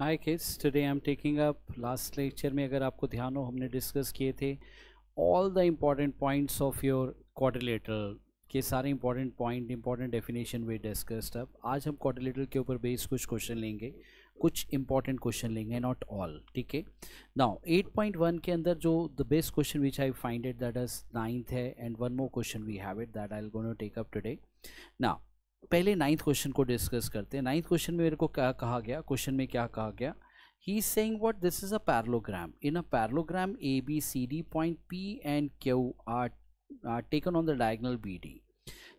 Hi kids today I am taking up last lecture में अगर आपको ध्यान हो हमने डिस्कस किए थे all the important points of your quadrilateral के सारे important point important definition we discussed अब आज हम क्वाड्रिलेटरल के ऊपर बेस कुछ क्वेश्चन लेंगे कुछ इंपॉर्टेंट क्वेश्चन लेंगे नॉट ऑल ठीक है नाउ 8.1 के अंदर जो the best question which I find it that is ninth है and one more question we have it that I gonna take up today now पहले नाइन्थ क्वेश्चन को discuss करते हैं नाइन्थ क्वेश्चन में मेरे को क्या कहा गया क्वेश्चन में क्या कहा गया he saying what this is a parallelogram in a parallelogram A B C D point P and Q are are taken on the B D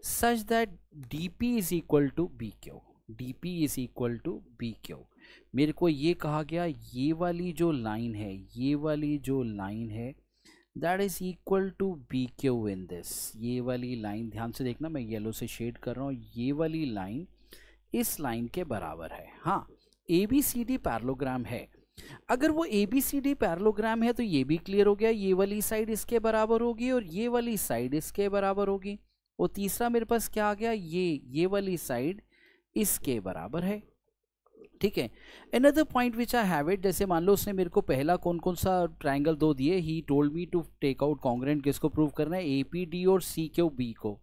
such that D P is equal to B Q D P is equal to B Q मेरे को ये कहा गया ये वाली जो line है ये वाली जो लाइन है that is equal to B Q in this ये वाली लाइन ध्यान से देखना मैं येलो से शेड कर रहा हूँ ये वाली लाइन इस लाइन के बराबर है हाँ A B C D parallelogram है अगर वो A B C D parallelogram है तो ये भी क्लियर हो गया ये वाली साइड इसके बराबर होगी और ये वाली साइड इसके बराबर होगी और तीसरा मेरे पास क्या आ गया ये ये वाली साइड इसके बराबर है ठीक है another point which I have it जैसे मान लो उसने मेरे को पहला कौन कौन सा ट्राइंगल दो दिए he told me to take out congruent किसको प्रूव करना है ए पी डी और सी क्यू बी को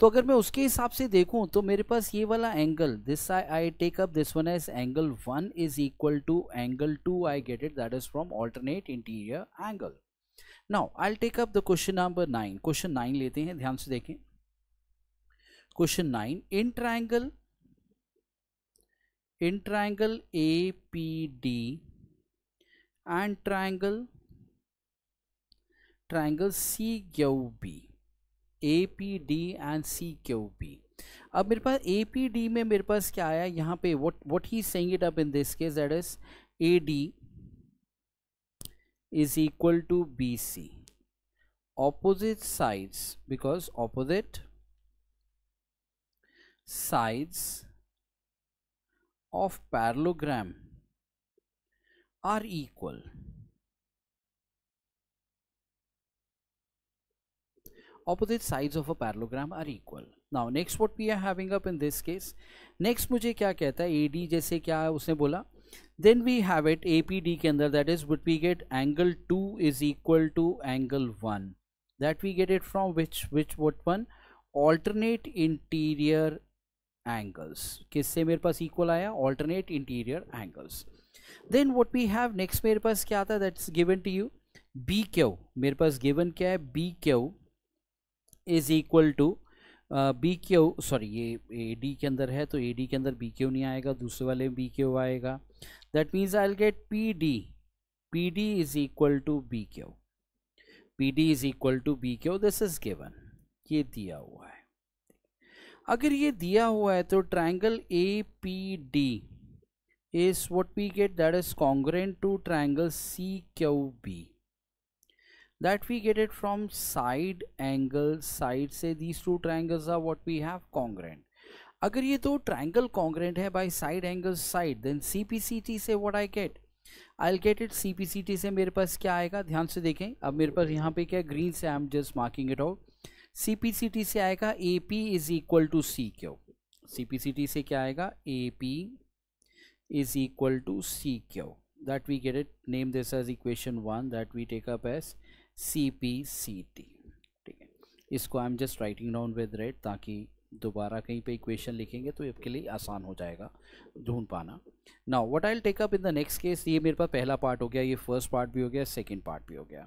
तो अगर मैं उसके हिसाब से देखूं तो मेरे पास ये वाला angle this I I take up this one as angle one is equal to angle two I get it that is from alternate interior angle now I take up the question number nine question nine लेते हैं ध्यान से देखें question nine in triangle A P D and in triangle APD and triangle triangle and C Q B अब मेरे पास ए P D में मेरे पास क्या आया यहाँ पे what what he saying it up in this case that is A D is equal to B C opposite sides because opposite sides of parallelogram are equal opposite sides of a parallelogram are equal now next what we are having up in this case next mujhe kya kehta hai AD जैसे क्या usne bola then we have it APD ke andar that is what we get angle 2 is equal to angle 1 that we get it from which which what one alternate interior angles किससे मेरे पास equal आया alternate interior angles then what we have next मेरे पास क्या आता है that's given to you B Q मेरे पास गिवन क्या है B Q is equal to B Q sorry ये ए डी के अंदर है तो ए डी के अंदर बी क्यू नहीं आएगा दूसरे वाले में बी क्यू आएगा that means I get P D P D is equal to B Q P D is equal to B Q this is given ये दिया हुआ है अगर ये दिया हुआ है तो triangle A P D is what we get that is congruent to triangle C Q B that we get it from side angle side से these two triangles are what we have congruent अगर ये दो triangle congruent है by side angle side then C P C T से what I get I get it C P C T से मेरे पास क्या आएगा ध्यान से देखें अब मेरे पास यहाँ पे क्या ग्रीन से I am just marking it out C P C T से आएगा A P is equal to C Q C P C T से क्या आएगा A P is equal to C Q that get it name this as equation one that we take up as C P C T ठीक है इसको I am just writing down with red ताकि दोबारा कहीं पे equation लिखेंगे तो आपके लिए आसान हो जाएगा ढूंढ पाना now what I take up in the next case ये मेरे पास पहला पार्ट हो गया ये फर्स्ट पार्ट भी हो गया सेकंड पार्ट भी हो गया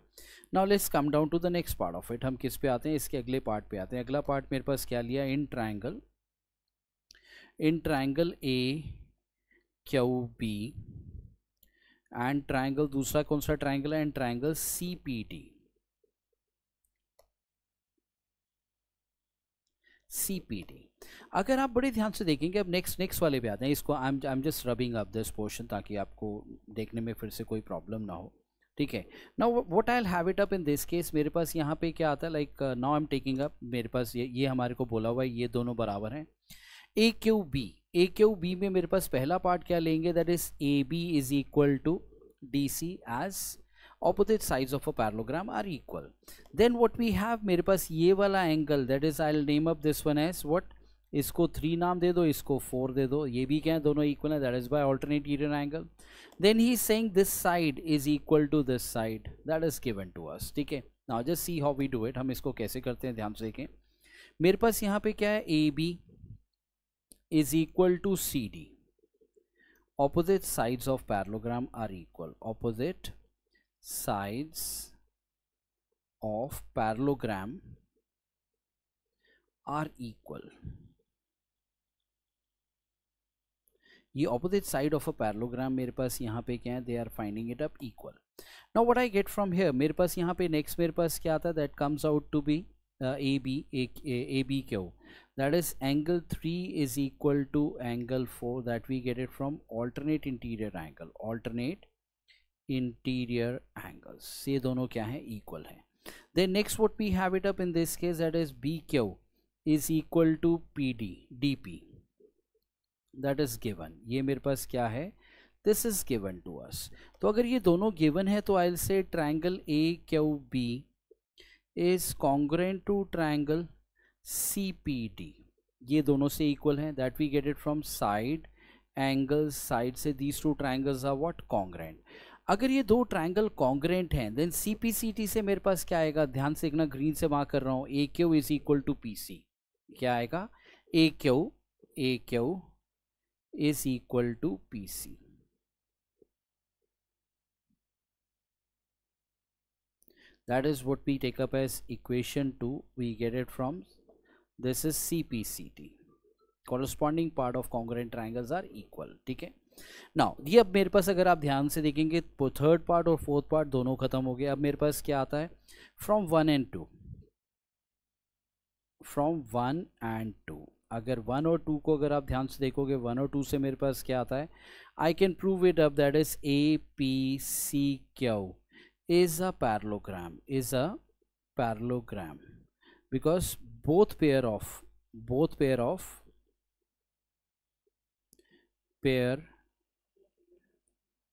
now let's come down to the next part of it हम किस पे आते हैं इसके अगले पार्ट पे आते हैं अगला पार्ट मेरे पास क्या लिया in triangle in triangle A Q B and triangle दूसरा कौन सा ट्राइंगल है and triangle C P D CPD अगर आप बड़े ध्यान से देखेंगे अब नेक्स्ट नेक्स्ट वाले पे आते हैं इसको I am I am just rubbing up this portion ताकि आपको देखने में फिर से कोई प्रॉब्लम ना हो ठीक है now what I have it up in this case मेरे पास यहाँ पे क्या आता है like now I am taking up मेरे पास ये ये हमारे को बोला हुआ है ये दोनों बराबर हैं A Q B A Q B में मेरे पास पहला पार्ट क्या लेंगे that is A B is equal to D C as opposite साइज of a parallelogram are equal then what we have मेरे पास ये वाला angle that is I name up this one as what इसको three नाम दे दो इसको फोर दे दो ये भी क्या है दोनों इक्वल है that is by alternate in angle then he saying this side is equal to this side that is given to us ठीक है now just see how we do it हम इसको कैसे करते हैं ध्यान से देखें मेरे पास यहाँ पे क्या है A B is equal to C D opposite sides of parallelogram are equal opposite sides of parallelogram are equal ये opposite side of a parallelogram मेरे पास यहाँ पे क्या है they are finding it up equal now what I get from here मेरे पास यहाँ पे नेक्स्ट मेरे पास क्या आता है that comes out to be A B A B Q that is angle three is equal to angle four that we get it from alternate interior angle alternate interior angles ये दोनों क्या है equal है then next what we have it up in this case that is B Q is equal to P D D P that is given ये मेरे पास क्या है this is given to us तो अगर ये दोनों गिवन है तो I say triangle A Q B is congruent to triangle C P D ये दोनों से इक्वल है that we get it from side angle side से these two triangles are what congruent अगर ये दो ट्रायंगल कॉन्ग्रेंट हैं then C P C T से मेरे पास क्या आएगा ध्यान से इतना ग्रीन से मार्क कर रहा हूँ A Q is equal to P C क्या आएगा A Q A Q is equal to P C that is what we take up as equation 2 we get it from this is CPCT corresponding part of congruent triangles are equal ठीक है now ये अब मेरे पास अगर आप ध्यान से देखेंगे तो थर्ड पार्ट और फोर्थ पार्ट दोनों ख़त्म हो गए अब मेरे पास क्या आता है from one and two from one and two अगर वन और टू को अगर आप ध्यान से देखोगे वन और टू से मेरे पास क्या आता है I can prove it up that is A P C Q is a parallelogram is a parallelogram because both pair of both pair of pair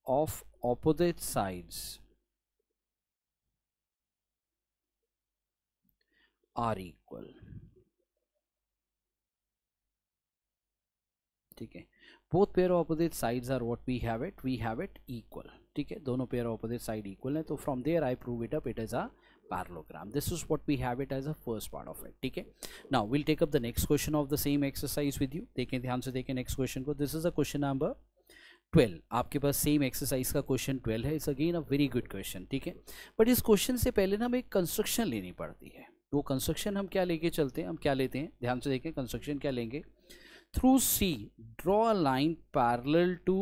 of opposite sides are equal ठीक है both pair of opposite sides are what we have it we have it equal ठीक है दोनों pair of opposite side equal है तो from there I prove it up it is parallelogram this is what we have it as a first part of it okay now we'll take up the next question of the same exercise with you take the answer take next question go this is a question number twelve आपके पास same exercise का question twelve है it's again a very good question ठीक है but इस question से पहले ना हमें एक कंस्ट्रक्शन लेनी पड़ती है वो कंस्ट्रक्शन हम क्या लेके चलते हैं हम क्या लेते हैं ध्यान से देखें कंस्ट्रक्शन क्या लेंगे through C draw a line parallel to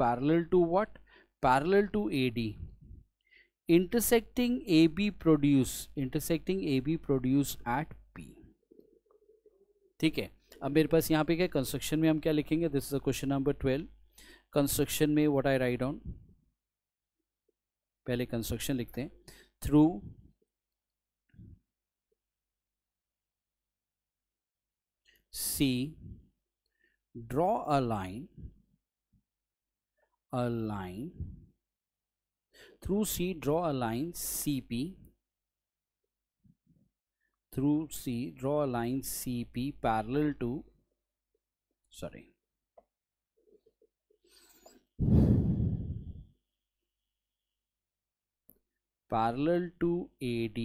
parallel to what parallel to A D intersecting A B produce intersecting A B produce at P ठीक है अब मेरे पास यहाँ पे क्या कंस्ट्रक्शन में हम क्या लिखेंगे this is a question number twelve construction में व्हाट आई राइट डाउन पहले कंस्ट्रक्शन लिखते हैं through C draw a line a line through C draw a line C P through C draw a line C P parallel to sorry parallel to AD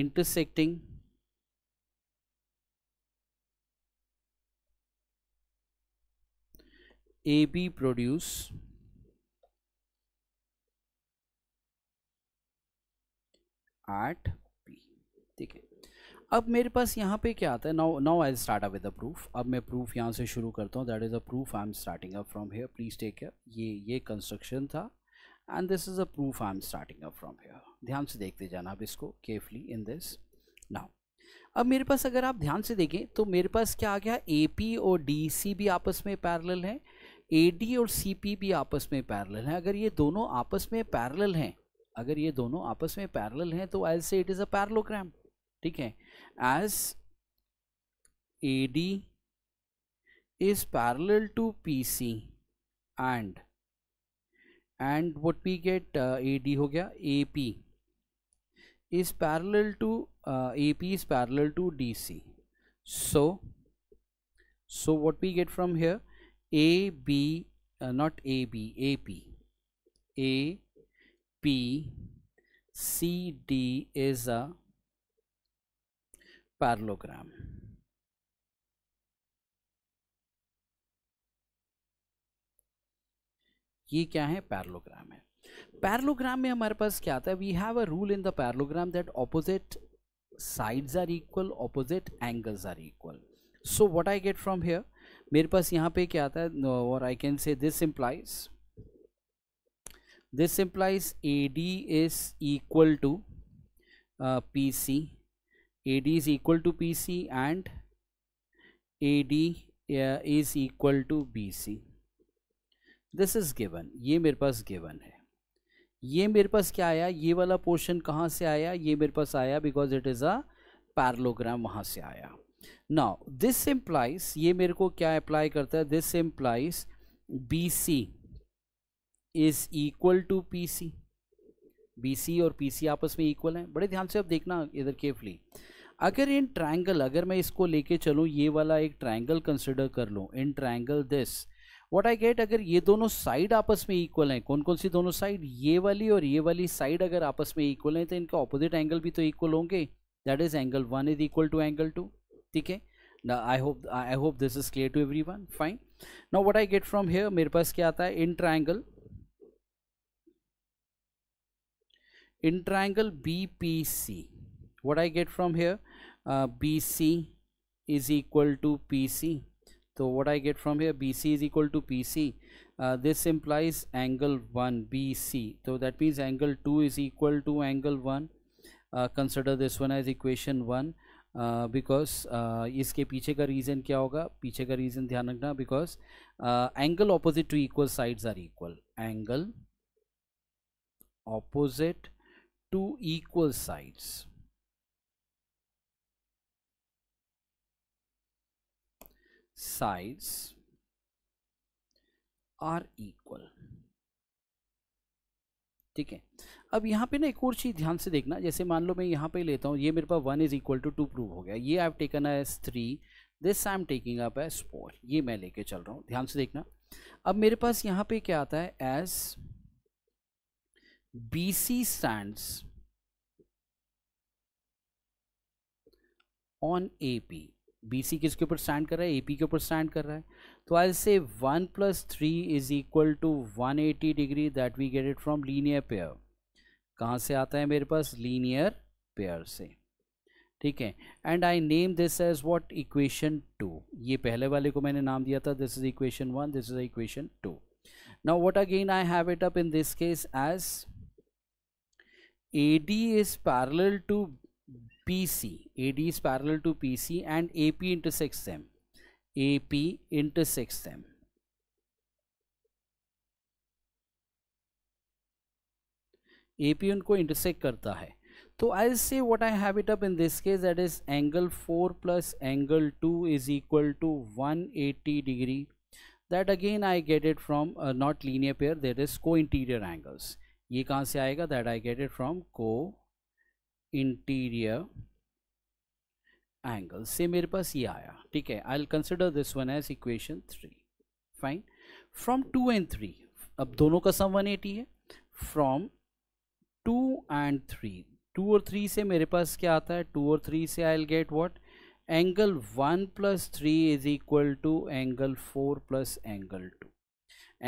intersecting AB produce at P ठीक है अब मेरे पास यहाँ पे क्या आता है now now I start up with the proof अब मैं प्रूफ यहाँ से शुरू करता हूँ that is a proof I am starting up from here please take care ये ये कंस्ट्रक्शन था and this is a proof I'm starting up from here ध्यान से देखते जाना आप इसको carefully in this now अब मेरे पास अगर आप ध्यान से देखें तो मेरे पास क्या आ गया ए पी और डी सी भी आपस में पैरल हैं ए और सी पी भी आपस में पैरल हैं अगर ये दोनों आपस में पैरल हैं अगर ये दोनों आपस में पैरल हैं तो एज से इट इज़ अ पैरलोग्राम ठीक है as A D is parallel to P C and and what we get uh, AD ho gaya AP is parallel to uh, AP is parallel to DC so so what we get from here AB uh, not AB AP APCD is a parallelogram ये क्या है parallelogram है parallelogram में हमारे पास क्या आता है we have a rule in the parallelogram that opposite sides are equal opposite angles are equal so what I get from here मेरे पास यहाँ पे क्या आता है और I can say this implies is equal to P C A D is equal to P C and A D is equal to B C this is given ये मेरे पास गिवन है ये मेरे पास क्या आया ये वाला पोर्शन कहाँ से आया ये मेरे पास आया because it is a parallelogram वहाँ से आया नाउ दिस एम्प्लाइज ये मेरे को क्या अप्लाई करता है this implies B C is equal to P C B C और पी सी आपस में इक्वल हैं बड़े ध्यान से आप देखना इधर केयरफुली अगर इन ट्राइंगल अगर मैं इसको लेके चलूँ ये वाला एक ट्राइंगल कंसिडर कर लूँ in triangle this what I get अगर ये दोनों साइड आपस में इक्वल हैं कौन कौन सी दोनों साइड ये वाली और ये वाली साइड अगर आपस में इक्वल हैं तो इनके ऑपोजिट एंगल भी तो इक्वल होंगे that is angle one is equal to angle two ठीक है I hope I hope this is clear to everyone fine ना what I get from here मेरे पास क्या आता है in triangle P C what I get from here B C is equal to P C So what I get from here BC is equal to PC. Uh, this implies angle 1 BC. So that means angle 2 is equal to angle 1. Uh, consider this one as equation 1 uh, because uh, piche ka reason kya hoga? Piche ka reason dhyan because uh, angle opposite to equal sides are equal. Angle opposite to equal sides. sides are equal ठीक है अब यहां पे ना एक और चीज़ ध्यान से देखना जैसे मान लो मैं यहां पे लेता हूं ये मेरे पास one is equal to two prove हो गया ये I taken as three this I am taking up as four ये मैं लेके चल रहा हूं ध्यान से देखना अब मेरे पास यहां पे क्या आता है as B C stand on A P B C किसके ऊपर स्टैंड कर रहा है ए पी के ऊपर स्टैंड कर रहा है तो I say one plus three is equal to one eighty degree that we get it from linear pair कहाँ से आता है मेरे पास लीनियर पेयर से ठीक है and I name this as what equation two ये पहले वाले को मैंने नाम दिया था this is equation one this is equation two now what again I have it up in this case as A D is parallel to C AD is parallel to PC and AP intersects them. AP intersects them. AP उनको intersect करता है तो I say what I have it up in this case that is angle four plus angle two is equal to one eighty degree that again I get it from not linear pair there is co interior angles ये कहाँ से आएगा that I get it from co interior angle से मेरे पास ये आया ठीक है I consider this one as equation three fine from two and three अब दोनों का सम 180 है from two and three two और थ्री से मेरे पास क्या आता है टू और थ्री से I get what angle one plus three is equal to angle four plus angle two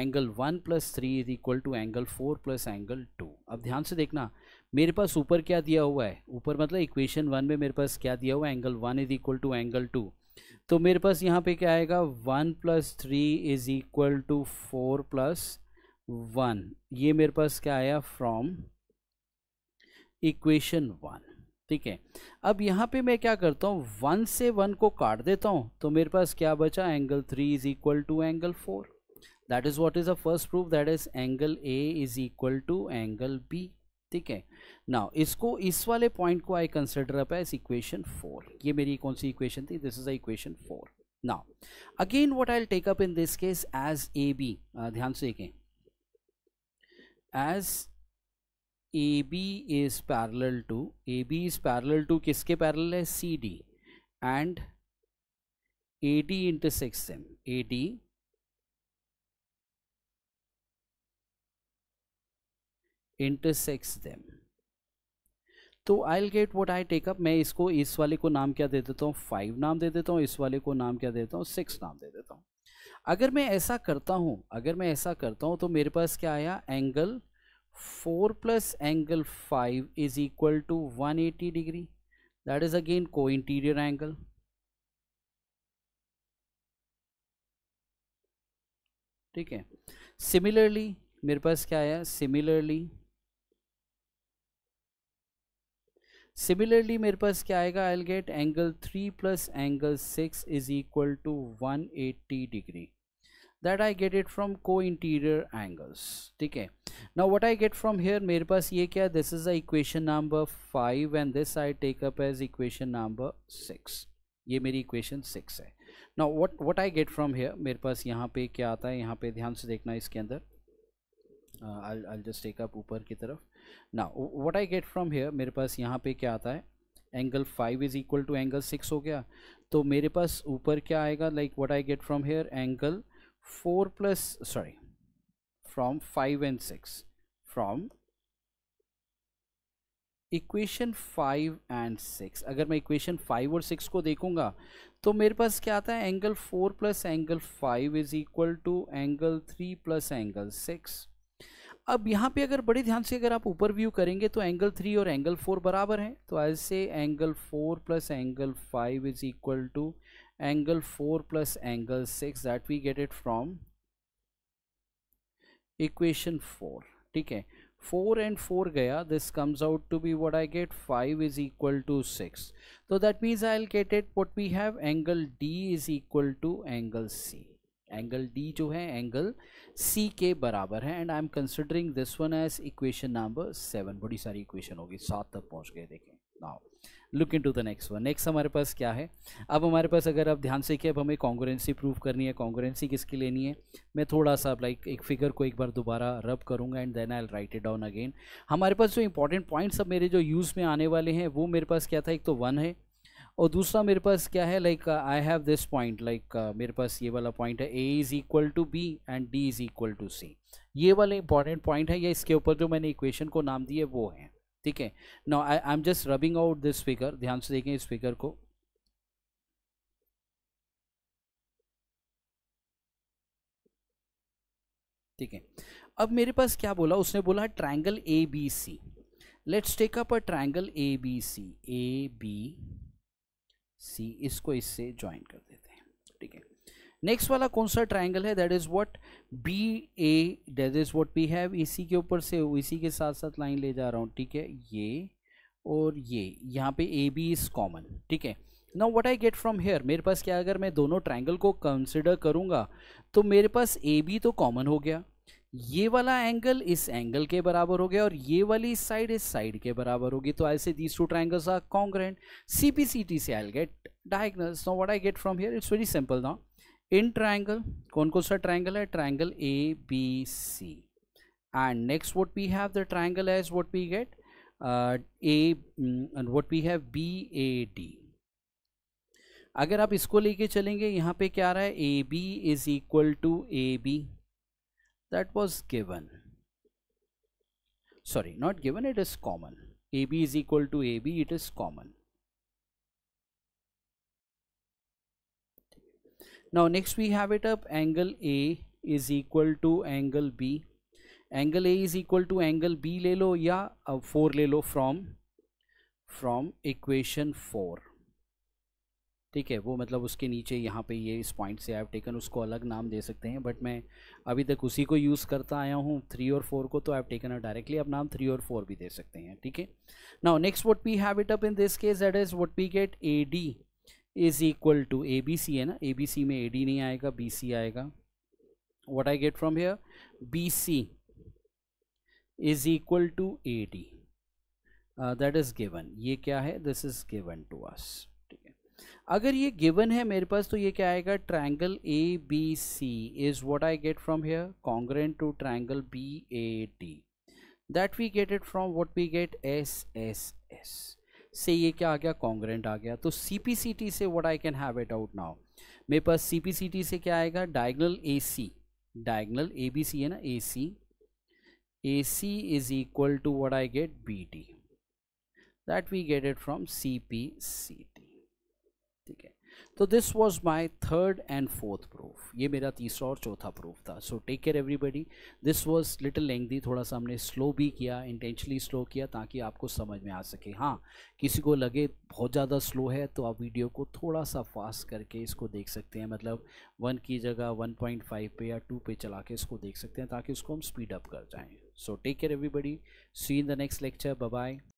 angle one plus three is equal to angle four plus angle two अब ध्यान से देखना मेरे पास ऊपर क्या दिया हुआ है ऊपर मतलब इक्वेशन वन में मेरे पास क्या दिया हुआ है angle one is equal to angle two तो मेरे पास यहाँ पे क्या आएगा one plus three is equal to four plus one ये मेरे पास क्या आया फ्रॉम इक्वेशन वन ठीक है अब यहाँ पे मैं क्या करता हूँ वन से वन को काट देता हूँ तो मेरे पास क्या बचा angle three is equal to angle four that is what is the first proof that is angle A is equal to angle B ठीक है नाउ इसको इस वाले पॉइंट को I consider up as equation four ये मेरी कौन सी इक्वेशन थी this is equation four now again what I take up in this case as A B ध्यान से देखें as A B is parallel to A B is parallel to किसके parallel है C D and A D intersects them A D intersects them तो I get what I take up मैं इसको इस वाले को नाम क्या दे देता हूँ फाइव नाम दे देता हूँ इस वाले को नाम क्या देता हूँ सिक्स नाम दे देता हूँ अगर मैं ऐसा करता हूँ अगर मैं ऐसा करता हूँ तो मेरे पास क्या आया angle four plus angle five is equal to one eighty degree that is again co interior angle ठीक है सिमिलरली मेरे पास क्या आया सिमिलरली सिमिलरली मेरे पास क्या आएगा I get angle three plus angle six is equal to one eighty degree that I get it from co interior angles ठीक है ना what I get from here मेरे पास ये क्या this is a equation number five and this I take up as equation number six ये मेरी equation six है ना what what I get from here मेरे पास यहाँ पे क्या आता है यहाँ पे ध्यान से देखना इसके अंदर I I just take up ऊपर की तरफ ना what I get from here मेरे पास यहाँ पे क्या आता है angle five is equal to angle six हो गया तो मेरे पास ऊपर क्या आएगा like what I get from here angle four plus sorry from five and six from equation five and six अगर मैं इक्वेशन फाइव और सिक्स को देखूंगा तो मेरे पास क्या आता है angle four plus angle five is equal to angle three plus angle six अब यहाँ पे अगर बड़े ध्यान से अगर आप ऊपर व्यू करेंगे तो एंगल थ्री और एंगल फोर बराबर हैं तो ऐसे angle four plus angle five is equal to angle four plus angle six that we get it from equation four ठीक है फोर एंड फोर गया this comes out to be what I get five is equal to six तो that means I'll get it what we have angle D is equal to angle C angle D जो है angle C के बराबर है and I am considering this one as equation number seven बड़ी सारी equation होगी सात तक पहुंच गए देखें now look into the next one next हमारे पास क्या है अब हमारे पास अगर आप ध्यान से कि अब हमें कॉन्ग्रेंसी प्रूव करनी है कॉन्ग्रेंसी किसकी लेनी है मैं थोड़ा सा लाइक एक फिगर को एक बार दोबारा रब करूँगा and then I write it down again हमारे पास जो इंपॉर्टेंट पॉइंट्स अब मेरे जो यूज़ में आने वाले हैं वो मेरे पास क्या था एक तो वन है और दूसरा मेरे पास क्या है like I have this point like मेरे पास ये वाला पॉइंट है A is equal to B and D is equal to C ये वाला इंपॉर्टेंट पॉइंट है या इसके ऊपर जो मैंने इक्वेशन को नाम दिए वो है ठीक है no I I am just rubbing out this figure ध्यान से देखें इस फिगर को ठीक है अब मेरे पास क्या बोला उसने बोला triangle A B C let's take up a triangle A B C A B C इसको इससे ज्वाइन कर देते हैं ठीक है नेक्स्ट वाला कौन सा ट्राइंगल है that is what B A that is what we have इसी के ऊपर से इसी के साथ साथ लाइन ले जा रहा हूँ ठीक है ये और ये यहाँ पे ए बी इज़ कॉमन ठीक है now what I get from here मेरे पास क्या अगर मैं दोनों ट्राइंगल को कंसिडर करूँगा तो मेरे पास ए बी तो कॉमन हो गया ये वाला एंगल इस एंगल के बराबर हो गया और ये वाली साइड इस साइड के बराबर होगी तो ऐसे these two triangles are congruent C P C T से I get diagonal no what I get from here it's very simple now in triangle कौन कौन सा ट्राइंगल है triangle A B C and next what we have the triangle as what we get A what we have B A D अगर आप इसको लेके चलेंगे यहाँ पे क्या आ रहा है A B is equal to A B that was given sorry not given it is common AB is equal to AB it is common now next we have it up angle A is equal to angle B angle A is equal to angle B ले लो या uh, 4 lelo from from equation 4 ठीक है वो मतलब उसके नीचे यहाँ पे ये इस पॉइंट से आई टेकन उसको अलग नाम दे सकते हैं बट मैं अभी तक उसी को यूज़ करता आया हूँ थ्री और फोर को तो आई टेकन डायरेक्टली आप नाम थ्री और फोर भी दे सकते हैं ठीक है now next what we have it up in this case that is what we get A D is equal to A B C है ना ए बी सी में ए डी नहीं आएगा बी सी आएगा what I get from here B C is equal to A D that is given ये क्या है this is given to us अगर ये गिवन है मेरे पास तो ये क्या आएगा triangle A B C is what I get from here congruent to triangle B A T that we get it from what we get S S S से ये क्या आ गया कॉन्ग्रेंट आ गया तो सी पी सी टी से what I can have it out now मेरे पास सी पी सी टी से क्या आएगा diagonal A C diagonal A B C है ना ए C A C is equal to what I get B T that we get it from C P C T है तो this was my third and fourth proof ये मेरा तीसरा और चौथा प्रूफ था so take care everybody this was little lengthy थोड़ा सा हमने स्लो भी किया इंटेंशली स्लो किया ताकि आपको समझ में आ सके हाँ किसी को लगे बहुत ज़्यादा स्लो है तो आप वीडियो को थोड़ा सा फास्ट करके इसको देख सकते हैं मतलब वन की जगह वन पॉइंट फाइव पे या टू पे चला के इसको देख सकते हैं ताकि उसको हम स्पीड अप कर जाएँ so take care everybody see in the next lecture bye